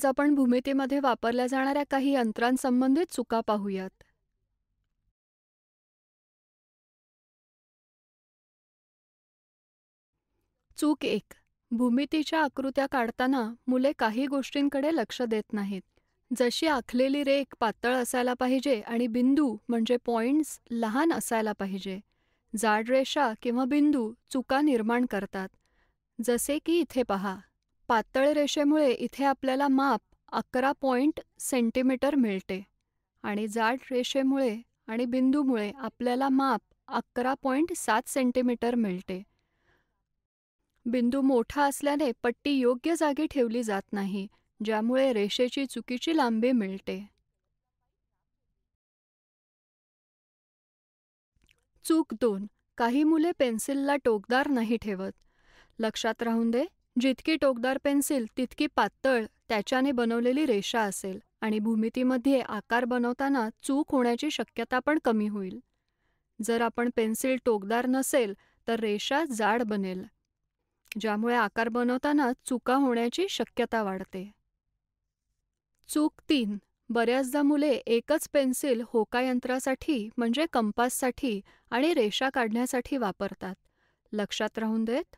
आज आपण भूमितीमध्ये वापरल्या जाणाऱ्या काही यंत्रांसंबंधित चुका पाहूयात चूक एक भूमितीच्या आकृत्या काढताना मुले काही गोष्टींकडे लक्ष देत नाहीत जशी आखलेली रेख पातळ असायला पाहिजे आणि बिंदू म्हणजे पॉइंट्स लहान असायला पाहिजे जाड रेषा किंवा बिंदू चुका निर्माण करतात जसे की इथे पहा पातळ रेषेमुळे इथे आपल्याला माप अकरा पॉइंट सेंटीमीटर मिळते आणि जाड रेषेमुळे आणि बिंदूमुळे आपल्याला माप अकरा पॉइंट सात सेंटीमीटर मिळते बिंदू मोठा असल्याने पट्टी योग्य जागी ठेवली जात नाही ज्यामुळे रेषेची चुकीची लांबी मिळते चूक दोन काही मुले पेन्सिलला टोकदार नाही ठेवत लक्षात राहून दे जितकी टोकदार पेन्सिल तितकी पातळ त्याच्याने बनवलेली रेषा असेल आणि भूमितीमध्ये आकार बनवताना चूक होण्याची शक्यता पण कमी होईल जर आपण पेन्सिल टोकदार नसेल तर रेषा जाड बनेल ज्यामुळे आकार बनवताना चुका होण्याची शक्यता वाढते चूक तीन बऱ्याचदा मुले एकच पेन्सिल होकायंत्रासाठी म्हणजे कंपाससाठी आणि रेषा काढण्यासाठी वापरतात लक्षात राहून देत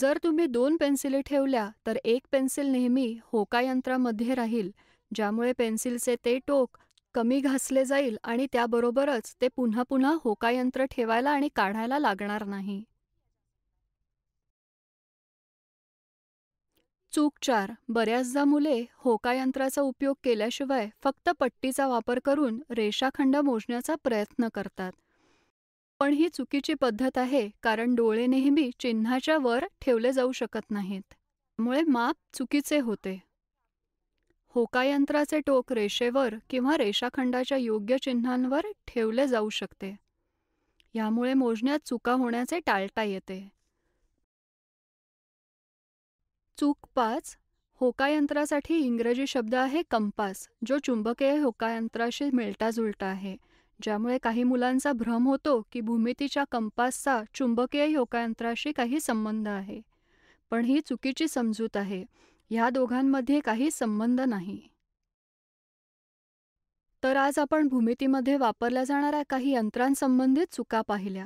जर तुम्ही दोन पेन्सिले ठेवल्या तर एक पेन्सिल नेहमी होकायंत्रामध्ये राहील ज्यामुळे पेन्सिलचे ते टोक कमी घासले जाईल आणि त्याबरोबरच ते पुन्हा पुन्हा होकायंत्र ठेवायला आणि काढायला लागणार नाही चूक चार बऱ्याचदा मुले होकायंत्राचा उपयोग केल्याशिवाय फक्त पट्टीचा वापर करून रेषाखंड मोजण्याचा प्रयत्न करतात पण ही चुकीची पद्धत आहे कारण डोळे नेहमी चिन्हाच्या वर ठेवले जाऊ शकत नाहीत मुळे माप चुकीचे होते होकायंत्राचे टोक रेषेवर किंवा रेषाखंडाच्या योग्य चिन्हांवर ठेवले जाऊ शकते यामुळे मोजण्यात चुका होण्याचे टाळता येते चूक पाच होकायंत्रासाठी इंग्रजी शब्द आहे कंपास जो चुंबकीय होकायंत्राशी जुळता आहे ज्यामुळे काही मुलांचा भ्रम होतो की भूमितीच्या कंपासचा चुंबकीय योगायंत्राशी काही संबंध आहे पण ही चुकीची समजूत आहे ह्या दोघांमध्ये काही संबंध नाही तर आज आपण भूमितीमध्ये वापरल्या जाणाऱ्या काही यंत्रांसंबंधित चुका पाहिल्या